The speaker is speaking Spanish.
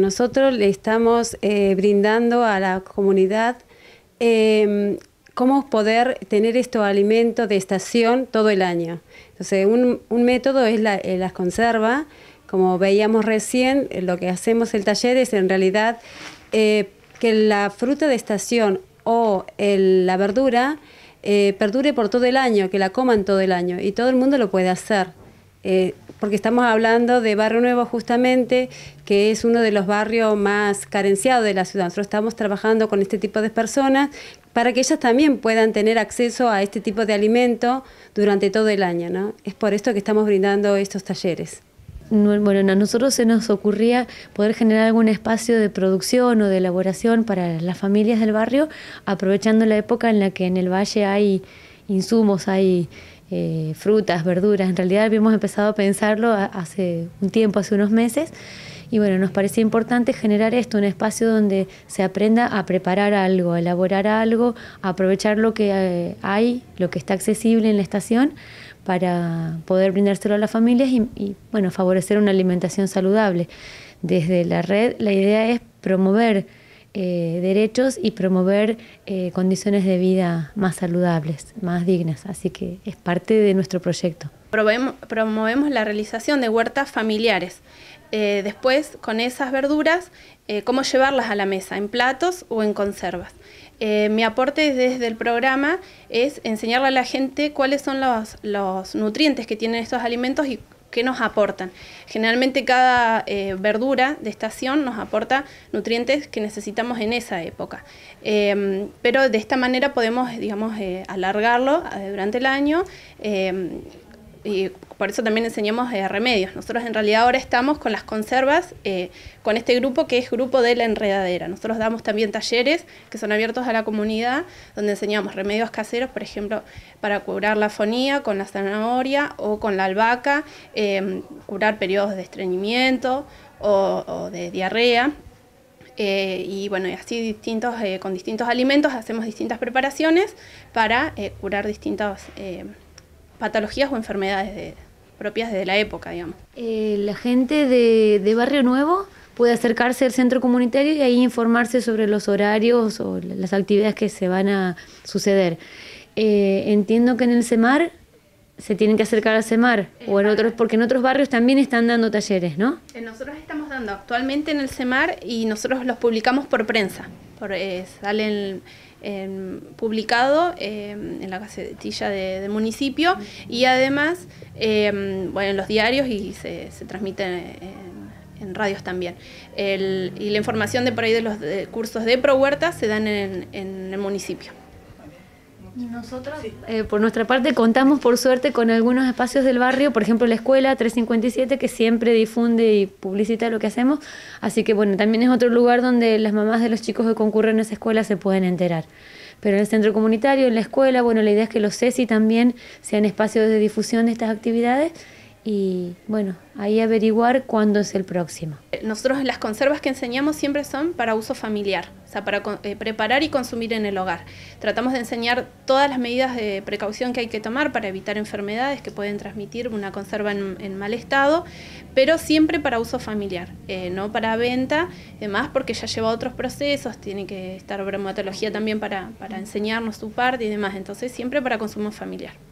Nosotros le estamos eh, brindando a la comunidad em, cómo poder tener estos alimentos de estación todo el año. Entonces, un, método es la, conserva. Eh, las Como veíamos recién, eh, lo que hacemos el taller es en realidad que la fruta de estación o la verdura perdure por todo el año, que la coman todo el año. Y todo el mundo lo puede hacer. Eh, porque estamos hablando de Barrio Nuevo justamente, que es uno de los barrios más carenciados de la ciudad. Nosotros estamos trabajando con este tipo de personas para que ellas también puedan tener acceso a este tipo de alimento durante todo el año. Es por esto que estamos brindando estos talleres. Bueno, a nosotros se nos ocurría poder generar algún espacio de producción o de elaboración para las familias del barrio, aprovechando la época en la que en el valle hay insumos, hay eh, frutas, verduras. En realidad habíamos empezado a pensarlo hace un tiempo, hace unos meses. Y bueno, nos parecía importante generar esto, un espacio donde se aprenda a preparar algo, a elaborar algo, a aprovechar lo que eh, hay, lo que está accesible en la estación, para poder brindárselo a las familias y, y bueno, favorecer una alimentación saludable. Desde la red la idea es promover eh, derechos y promover eh, condiciones de vida más saludables, más dignas. Así que es parte de nuestro proyecto. Promovemos, la realización de huertas familiares. Eh, después, con esas verduras, cómo llevarlas a la mesa, en platos o en conservas. mi aporte desde el programa es enseñarle a la gente cuáles son los, los nutrientes que tienen estos alimentos y ¿Qué nos aportan? Generalmente cada eh, verdura de estación nos aporta nutrientes que necesitamos en esa época. Em, pero de esta manera podemos, digamos, eh, alargarlo eh, durante el año em, y por eso también enseñamos eh, remedios. Nosotros en realidad ahora estamos con las conservas, eh, con este grupo que es Grupo de la Enredadera. Nosotros damos también talleres que son abiertos a la comunidad, donde enseñamos remedios caseros, por ejemplo, para curar la fonía con la zanahoria o con la albahaca, em, curar periodos de estreñimiento o, de diarrea. Eh, y bueno, y así distintos, con distintos alimentos hacemos distintas preparaciones para curar distintos patologías o enfermedades de, propias de la época, digamos. Eh, la gente de, Barrio Nuevo puede acercarse al centro comunitario y ahí informarse sobre los horarios o las actividades que se van a suceder. Eh, entiendo que en el CEMAR se tienen que acercar al CEMAR, o en otros, porque en otros barrios también están dando talleres, ¿no? Eh, nosotros estamos dando actualmente en el CEMAR y nosotros los publicamos por prensa por, eh, salen publicado em, en la casetilla de, municipio y además em, en los diarios y se, se transmiten en, radios también. y la información de por ahí de los cursos de Pro Huerta se dan en, en el municipio. Nosotros, eh, por nuestra parte, contamos por suerte con algunos espacios del barrio, por ejemplo la escuela 357, que siempre difunde y publicita lo que hacemos. Así que bueno, también es otro lugar donde las mamás de los chicos que concurren a esa escuela se pueden enterar. Pero en el centro comunitario, en la escuela, bueno, la idea es que los CESI también sean espacios de difusión de estas actividades y bueno, ahí averiguar cuándo es el próximo nosotros las conservas que enseñamos siempre son para uso familiar, o sea, para eh, preparar y consumir en el hogar. Tratamos de enseñar todas las medidas de precaución que hay que tomar para evitar enfermedades que pueden transmitir una conserva en, mal estado, pero siempre para uso familiar, eh, no para venta, además porque ya lleva otros procesos, tiene que estar bromatología también para enseñarnos su parte y demás, entonces siempre para consumo familiar.